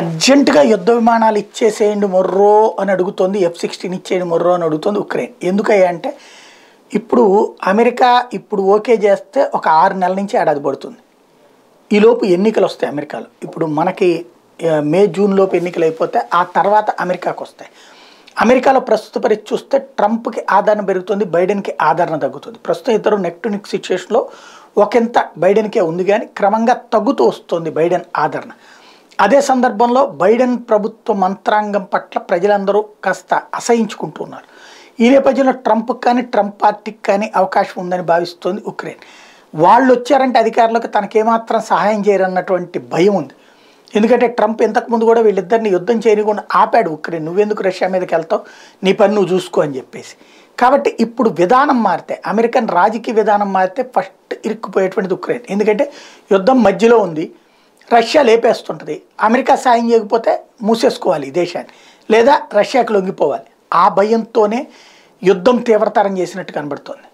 అర్జెంటుగా యుద్ధ విమానాలు ఇచ్చేసేయండి మొర్రో అని అడుగుతోంది ఎఫ్ సిక్స్టీన్ ఇచ్చేయండి మొర్రో అని అడుగుతుంది ఉక్రెయిన్ ఎందుకయ్యా అంటే ఇప్పుడు అమెరికా ఇప్పుడు ఓకే చేస్తే ఒక ఆరు నెలల నుంచి ఏడాది పడుతుంది ఈలోపు ఎన్నికలు వస్తాయి అమెరికాలో ఇప్పుడు మనకి మే జూన్ లోపు ఎన్నికలు అయిపోతే ఆ తర్వాత అమెరికాకు వస్తాయి అమెరికాలో ప్రస్తుత పరిస్థితి చూస్తే ట్రంప్కి ఆదరణ పెరుగుతుంది బైడెన్కి ఆదరణ తగ్గుతుంది ప్రస్తుతం ఇద్దరు నెక్ టు నెక్ సిచ్యువేషన్లో ఒకంత బైడెన్కే ఉంది కానీ క్రమంగా తగ్గుతూ వస్తుంది బైడెన్ ఆదరణ అదే సందర్భంలో బైడెన్ ప్రభుత్వ మంత్రాంగం పట్ల ప్రజలందరూ కాస్త అసహించుకుంటున్నారు ఈ నేపథ్యంలో ట్రంప్ కానీ ట్రంప్ పార్టీకి కానీ అవకాశం ఉందని భావిస్తోంది ఉక్రెయిన్ వాళ్ళు వచ్చారంటే అధికారులకు తనకేమాత్రం సహాయం చేయరన్నటువంటి భయం ఉంది ఎందుకంటే ట్రంప్ ఇంతకుముందు కూడా వీళ్ళిద్దరిని యుద్ధం చేయకుండా ఆపాడు ఉక్రెయిన్ నువ్వెందుకు రష్యా మీదకి వెళ్తావు నీ పని నువ్వు చూసుకో అని చెప్పేసి కాబట్టి ఇప్పుడు విధానం మారితే అమెరికన్ రాజకీయ విధానం మారితే ఫస్ట్ ఇరుక్కుపోయేటువంటిది ఉక్రెయిన్ ఎందుకంటే యుద్ధం మధ్యలో ఉంది రష్యా లేపేస్తుంటుంది అమెరికా సాయం చేయకపోతే మూసేసుకోవాలి ఈ దేశాన్ని లేదా రష్యాకి లొంగిపోవాలి ఆ భయంతోనే యుద్ధం తీవ్రతరం చేసినట్టు కనబడుతోంది